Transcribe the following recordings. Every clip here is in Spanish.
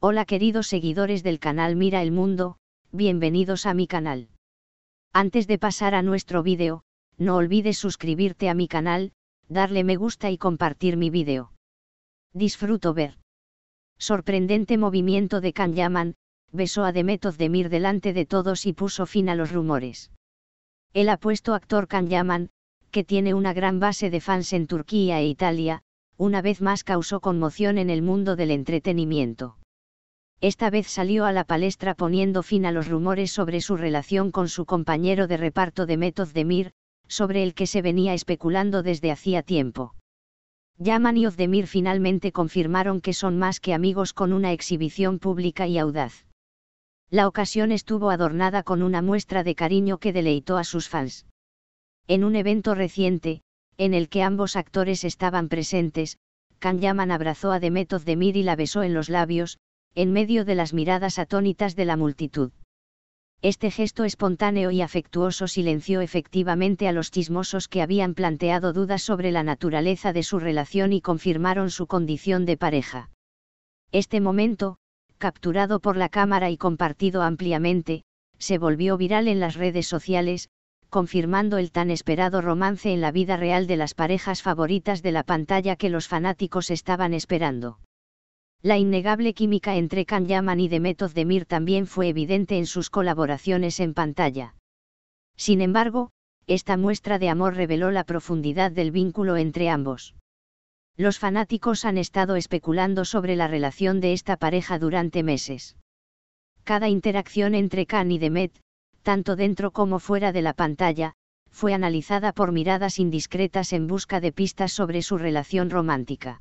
Hola queridos seguidores del canal Mira el Mundo, bienvenidos a mi canal. Antes de pasar a nuestro vídeo, no olvides suscribirte a mi canal, darle me gusta y compartir mi vídeo. Disfruto ver. Sorprendente movimiento de Can Yaman, besó a Demet Özdemir delante de todos y puso fin a los rumores. El apuesto actor Can Yaman, que tiene una gran base de fans en Turquía e Italia, una vez más causó conmoción en el mundo del entretenimiento esta vez salió a la palestra poniendo fin a los rumores sobre su relación con su compañero de reparto de Özdemir, Demir, sobre el que se venía especulando desde hacía tiempo. Yaman y Ozdemir finalmente confirmaron que son más que amigos con una exhibición pública y audaz. La ocasión estuvo adornada con una muestra de cariño que deleitó a sus fans. En un evento reciente, en el que ambos actores estaban presentes, Can Yaman abrazó a Demet Demir y la besó en los labios, en medio de las miradas atónitas de la multitud. Este gesto espontáneo y afectuoso silenció efectivamente a los chismosos que habían planteado dudas sobre la naturaleza de su relación y confirmaron su condición de pareja. Este momento, capturado por la cámara y compartido ampliamente, se volvió viral en las redes sociales, confirmando el tan esperado romance en la vida real de las parejas favoritas de la pantalla que los fanáticos estaban esperando. La innegable química entre Khan Yaman y Demet Demir también fue evidente en sus colaboraciones en pantalla. Sin embargo, esta muestra de amor reveló la profundidad del vínculo entre ambos. Los fanáticos han estado especulando sobre la relación de esta pareja durante meses. Cada interacción entre Khan y Demet, tanto dentro como fuera de la pantalla, fue analizada por miradas indiscretas en busca de pistas sobre su relación romántica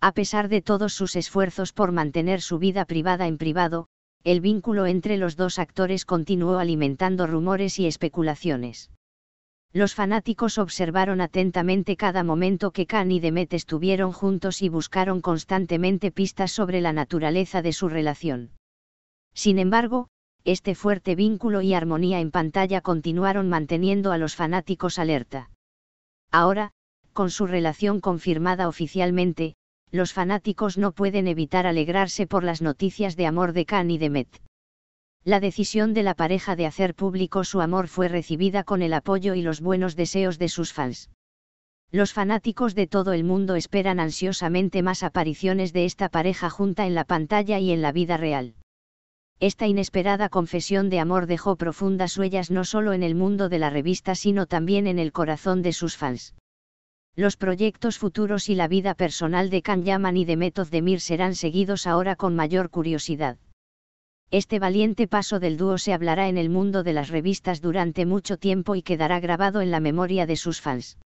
a pesar de todos sus esfuerzos por mantener su vida privada en privado, el vínculo entre los dos actores continuó alimentando rumores y especulaciones. Los fanáticos observaron atentamente cada momento que Khan y Demet estuvieron juntos y buscaron constantemente pistas sobre la naturaleza de su relación. Sin embargo, este fuerte vínculo y armonía en pantalla continuaron manteniendo a los fanáticos alerta. Ahora, con su relación confirmada oficialmente, los fanáticos no pueden evitar alegrarse por las noticias de amor de Khan y de Met. La decisión de la pareja de hacer público su amor fue recibida con el apoyo y los buenos deseos de sus fans. Los fanáticos de todo el mundo esperan ansiosamente más apariciones de esta pareja junta en la pantalla y en la vida real. Esta inesperada confesión de amor dejó profundas huellas no solo en el mundo de la revista sino también en el corazón de sus fans. Los proyectos futuros y la vida personal de Can Yaman y de Özdemir Demir serán seguidos ahora con mayor curiosidad. Este valiente paso del dúo se hablará en el mundo de las revistas durante mucho tiempo y quedará grabado en la memoria de sus fans.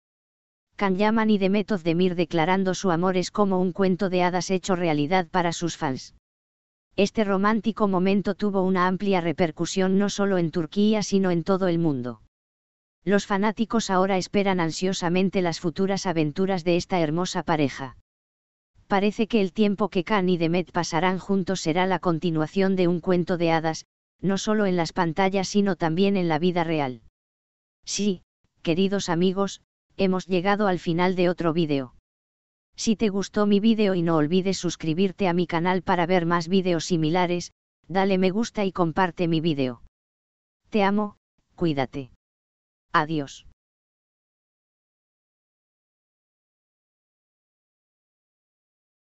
Can Yaman y Method Demir declarando su amor es como un cuento de hadas hecho realidad para sus fans. Este romántico momento tuvo una amplia repercusión no solo en Turquía sino en todo el mundo. Los fanáticos ahora esperan ansiosamente las futuras aventuras de esta hermosa pareja. Parece que el tiempo que Khan y Demet pasarán juntos será la continuación de un cuento de hadas, no solo en las pantallas sino también en la vida real. Sí, queridos amigos, hemos llegado al final de otro vídeo. Si te gustó mi vídeo y no olvides suscribirte a mi canal para ver más vídeos similares, dale me gusta y comparte mi vídeo. Te amo, cuídate. Adiós.